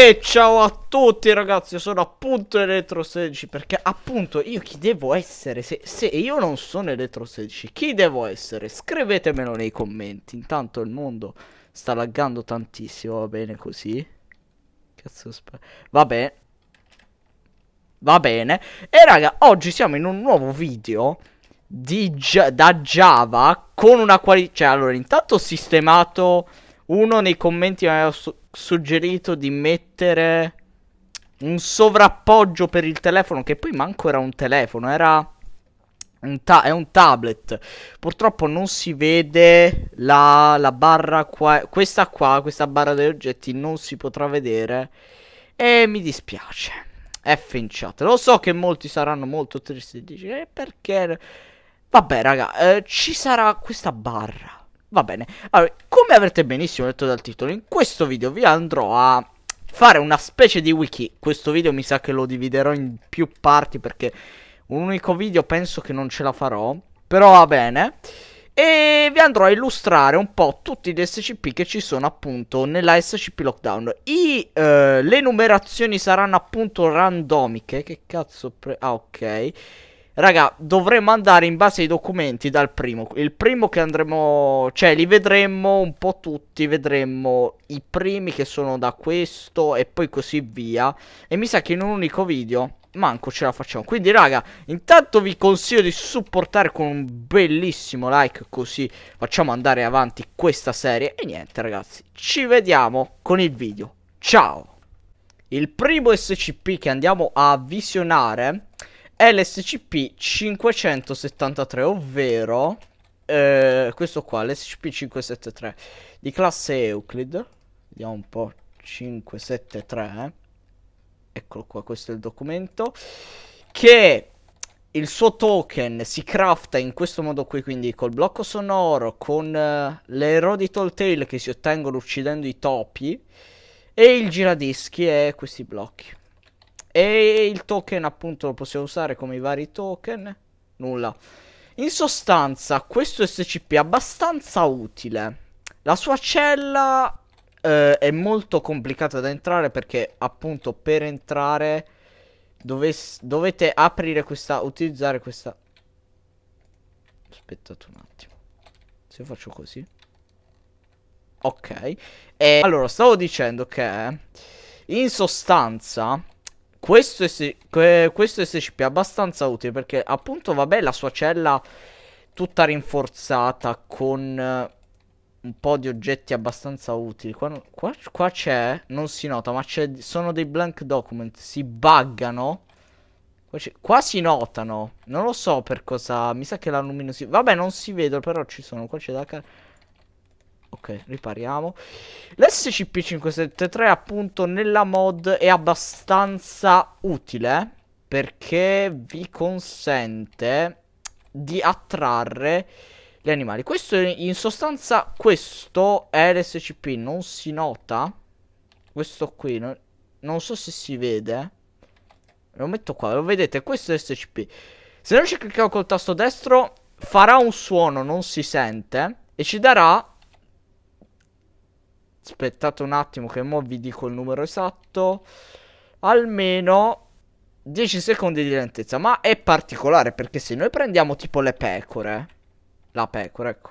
E ciao a tutti ragazzi, io sono appunto elettro 16 perché appunto io chi devo essere? Se, se io non sono elettro 16, chi devo essere? Scrivetemelo nei commenti, intanto il mondo sta laggando tantissimo, va bene così? Cazzo Va bene. Va bene. E raga, oggi siamo in un nuovo video di, da Java con una qualità... Cioè allora intanto ho sistemato uno nei commenti mi aveva su- suggerito di mettere un sovrappoggio per il telefono, che poi manco era un telefono, era un ta- è un tablet. Purtroppo non si vede la, la barra qua, questa qua, questa barra degli oggetti non si potrà vedere e mi dispiace. F in chat. Lo so che molti saranno molto tristi e dicono eh, perché... Vabbè raga, eh, ci sarà questa barra Va bene, allora, come avrete benissimo detto dal titolo, in questo video vi andrò a fare una specie di wiki. Questo video mi sa che lo dividerò in più parti perché un unico video penso che non ce la farò, però va bene. E vi andrò a illustrare un po' tutti gli SCP che ci sono appunto nella SCP Lockdown. I, eh, le numerazioni saranno appunto randomiche, che cazzo... Pre- ah ok... Raga, dovremmo andare in base ai documenti dal primo. Il primo che andremo... Cioè, li vedremo un po' tutti. Vedremo i primi che sono da questo e poi così via. E mi sa che in un unico video manco ce la facciamo. Quindi, raga, intanto vi consiglio di supportare con un bellissimo like, così facciamo andare avanti questa serie. E niente, ragazzi, ci vediamo con il video. Ciao! Il primo SCP che andiamo a visionare LSCP-573, ovvero eh, questo qua, l'SCP-573 di classe Euclid. Vediamo un po', 573. Eh. Eccolo qua, questo è il documento. Che il suo token si crafta in questo modo qui, quindi col blocco sonoro, con uh, le rodi tall tale che si ottengono uccidendo i topi e il giradischi e questi blocchi. E il token appunto lo possiamo usare come i vari token. Nulla. In sostanza, questo SCP è abbastanza utile. La sua cella eh, è molto complicata da entrare perché appunto per entrare dovete aprire questa, utilizzare questa... Aspettate un attimo. Se faccio così. Ok. E allora, stavo dicendo che in sostanza questo, es questo SCP è abbastanza utile perché appunto vabbè la sua cella tutta rinforzata con eh, un po' di oggetti abbastanza utili. Qua, qua, qua c'è, non si nota, ma sono dei blank document, si buggano. Qua, qua, si notano, non lo so per cosa, mi sa che la luminosità... Vabbè non si vedono però ci sono, qua c'è da... Ok, ripariamo. L'SCP-573 appunto nella mod è abbastanza utile perché vi consente di attrarre gli animali. Questo in sostanza questo è l'SCP, non si nota. Questo qui, no, non so se si vede. Lo metto qua, lo vedete, questo è l'SCP. Se noi ci clicchiamo col tasto destro farà un suono, non si sente e ci darà Aspettate un attimo che mo vi dico il numero esatto. Almeno 10 secondi di lentezza. Ma è particolare perché se noi prendiamo tipo le pecore. La pecora, ecco.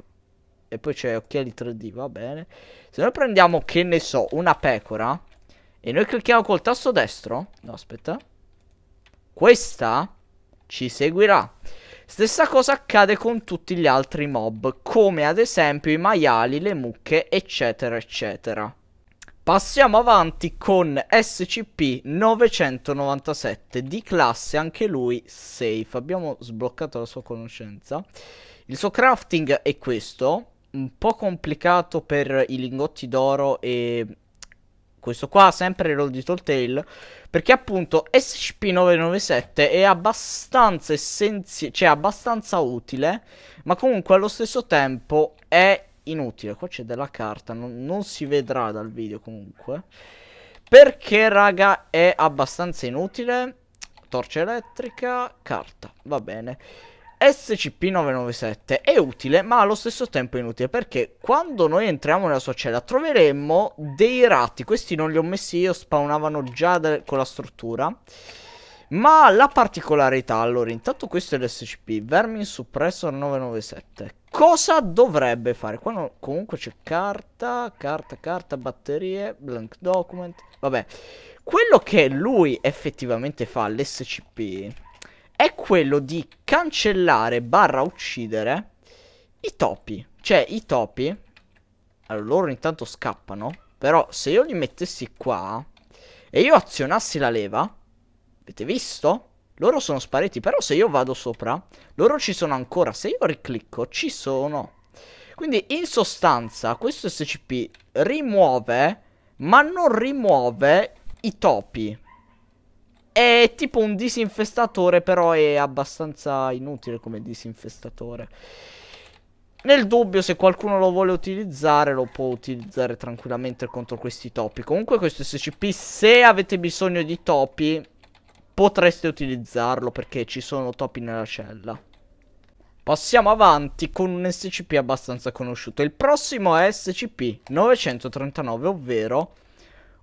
E poi c'è occhiali 3D, va bene. Se noi prendiamo, che ne so, una pecora. E noi clicchiamo col tasto destro. No, aspetta. Questa ci seguirà. Stessa cosa accade con tutti gli altri mob, come ad esempio i maiali, le mucche, eccetera, eccetera. Passiamo avanti con SCP-997, di classe anche lui safe. Abbiamo sbloccato la sua conoscenza. Il suo crafting è questo, un po' complicato per i lingotti d'oro e questo qua, sempre roll di Tall Tale, perché appunto SCP-997 è abbastanza essenziale, cioè abbastanza utile, ma comunque allo stesso tempo è inutile. Qua c'è della carta, non, non si vedrà dal video comunque. Perché, raga, è abbastanza inutile. Torcia elettrica, carta, va bene. SCP-997 è utile ma allo stesso tempo inutile perché quando noi entriamo nella sua cella troveremmo dei ratti, questi non li ho messi io, spawnavano già con la struttura ma la particolarità, allora, intanto questo è l'SCP, Vermin Suppressor 997. Cosa dovrebbe fare? Qua no, comunque c'è carta, carta, carta, batterie, blank document. Vabbè, quello che lui effettivamente fa, l'SCP, è quello di cancellare barra uccidere i topi. Cioè, i topi... Allora, loro intanto scappano. Però, se io li mettessi qua... E io azionassi la leva... Avete visto? Loro sono spariti. Però, se io vado sopra... Loro ci sono ancora. Se io riclicco, ci sono. Quindi, in sostanza, questo SCP rimuove... Ma non rimuove i topi. È tipo un disinfestatore, però è abbastanza inutile come disinfestatore. Nel dubbio, se qualcuno lo vuole utilizzare, lo può utilizzare tranquillamente contro questi topi. Comunque questo SCP, se avete bisogno di topi, potreste utilizzarlo perché ci sono topi nella cella. Passiamo avanti con un SCP abbastanza conosciuto. Il prossimo è SCP-939, ovvero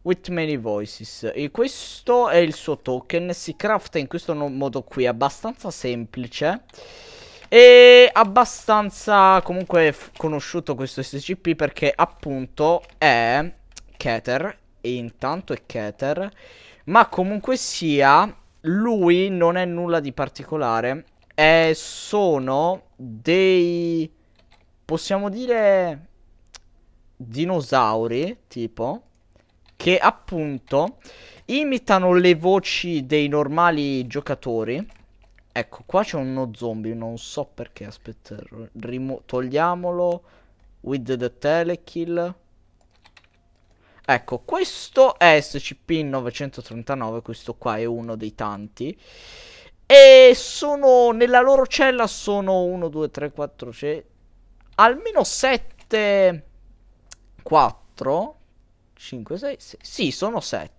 With many voices e Questo è il suo token Si crafta in questo modo qui Abbastanza semplice E abbastanza comunque conosciuto questo SCP Perché appunto è Keter E intanto è Keter Ma comunque sia Lui non è nulla di particolare è, Sono dei Possiamo dire Dinosauri Tipo che appunto imitano le voci dei normali giocatori. Ecco, qua c'è uno zombie, non so perché, aspetta, togliamolo, with the telekill. Ecco, questo è SCP-939, questo qua è uno dei tanti. E sono, nella loro cella sono 1, 2, 3, 4, 6, almeno 7, 4, 5, 6, 6. Sì, sono 7.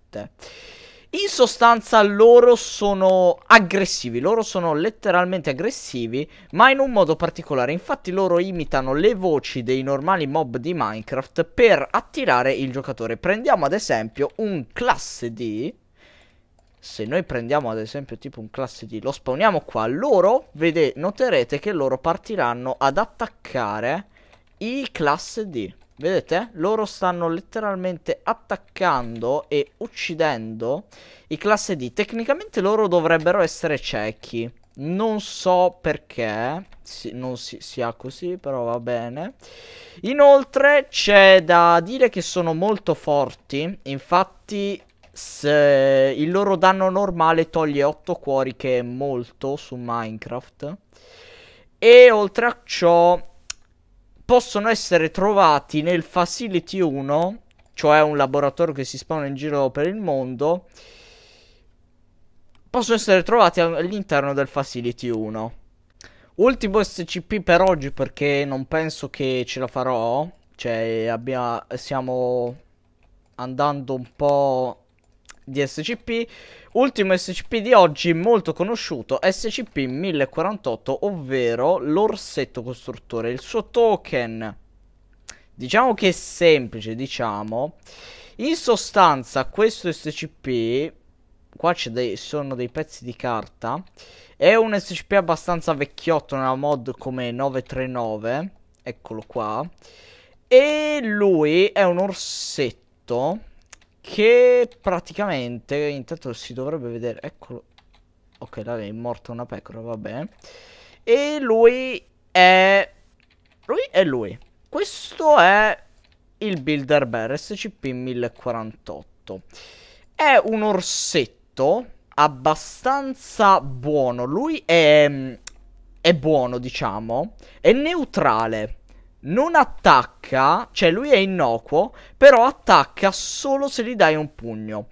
In sostanza loro sono aggressivi, loro sono letteralmente aggressivi, ma in un modo particolare. Infatti loro imitano le voci dei normali mob di Minecraft per attirare il giocatore. Prendiamo ad esempio un classe D. Se noi prendiamo ad esempio tipo un classe D, lo spawniamo qua, loro, vede, noterete che loro partiranno ad attaccare i classe D. Vedete? Loro stanno letteralmente attaccando e uccidendo i classe D. Tecnicamente loro dovrebbero essere ciechi. Non so perché si, non si, ha così, però va bene. Inoltre c'è da dire che sono molto forti. Infatti se il loro danno normale toglie 8 cuori, che è molto su Minecraft. E oltre a ciò possono essere trovati nel Facility 1, cioè un laboratorio che si spawna in giro per il mondo, possono essere trovati all'interno del Facility 1. Ultimo SCP per oggi perché non penso che ce la farò, cioè abbiamo, stiamo andando un po' di SCP. Ultimo SCP di oggi molto conosciuto, SCP 1048, ovvero l'orsetto costruttore, il suo token. Diciamo che è semplice, diciamo. In sostanza questo SCP, qua ci sono dei pezzi di carta, è un SCP abbastanza vecchiotto nella mod come 939, eccolo qua. E lui è un orsetto che praticamente, intanto si dovrebbe vedere, eccolo. Ok, là è morta una pecora, vabbè. E lui è... Lui è lui. Questo è il Builder Bear SCP-1048. È un orsetto abbastanza buono. Lui è... è buono, diciamo. È neutrale non attacca, cioè lui è innocuo, però attacca solo se gli dai un pugno.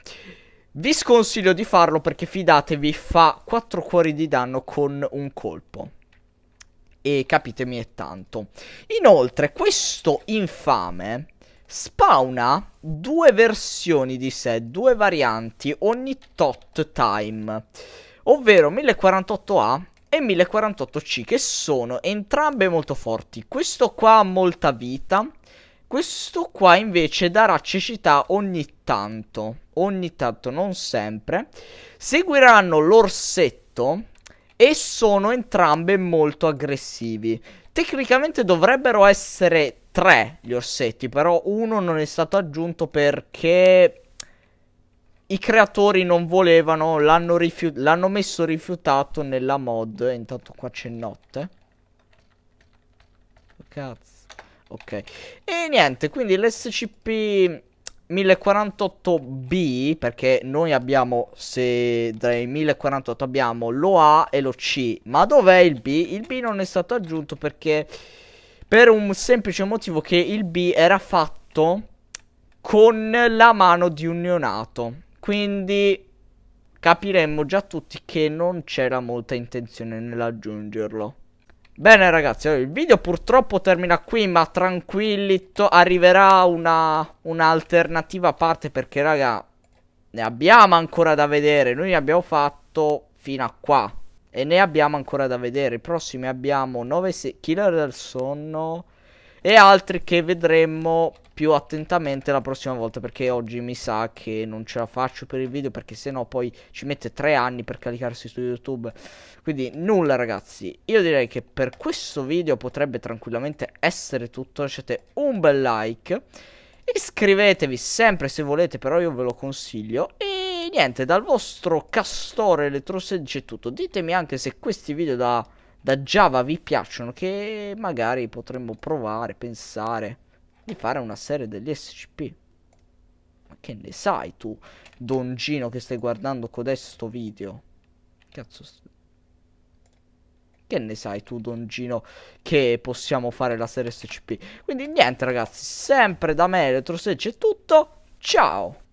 Vi sconsiglio di farlo perché fidatevi fa 4 cuori di danno con un colpo. E capitemi è tanto. Inoltre questo infame spawna due versioni di sé, due varianti ogni tot time. Ovvero 1048A e 1048C che sono entrambe molto forti. Questo qua ha molta vita, questo qua invece darà cecità ogni tanto, ogni tanto, non sempre. Seguiranno l'orsetto e sono entrambe molto aggressivi. Tecnicamente dovrebbero essere tre gli orsetti, però uno non è stato aggiunto perché i creatori non volevano, l'hanno, rifiut- messo rifiutato nella mod. Intanto qua c'è notte. Cazzo. Ok. E niente, quindi l'SCP 1048B, perché noi abbiamo, se dai 1048 abbiamo lo A e lo C, ma dov'è il B? Il B non è stato aggiunto perché per un semplice motivo che il B era fatto con la mano di un neonato. Quindi capiremmo già tutti che non c'era molta intenzione nell'aggiungerlo. Bene ragazzi, il video purtroppo termina qui, ma tranquilli, arriverà un'alternativa una a parte perché raga, ne abbiamo ancora da vedere, noi abbiamo fatto fino a qua e ne abbiamo ancora da vedere, i prossimi abbiamo 9 Killer del sonno e altri che vedremo più attentamente la prossima volta perché oggi mi sa che non ce la faccio per il video perché sennò poi ci mette tre anni per caricarsi su YouTube. Quindi nulla ragazzi, io direi che per questo video potrebbe tranquillamente essere tutto, lasciate un bel like, iscrivetevi sempre se volete però io ve lo consiglio e niente, dal vostro castore elettrosedici è tutto, ditemi anche se questi video da, da Java vi piacciono che magari potremmo provare, pensare di fare una serie degli SCP. Ma che ne sai tu, dongino che stai guardando codesto video? Cazzo. Che ne sai tu, dongino, che possiamo fare la serie SCP? Quindi niente ragazzi, sempre da me, Elettrosegge è tutto. Ciao!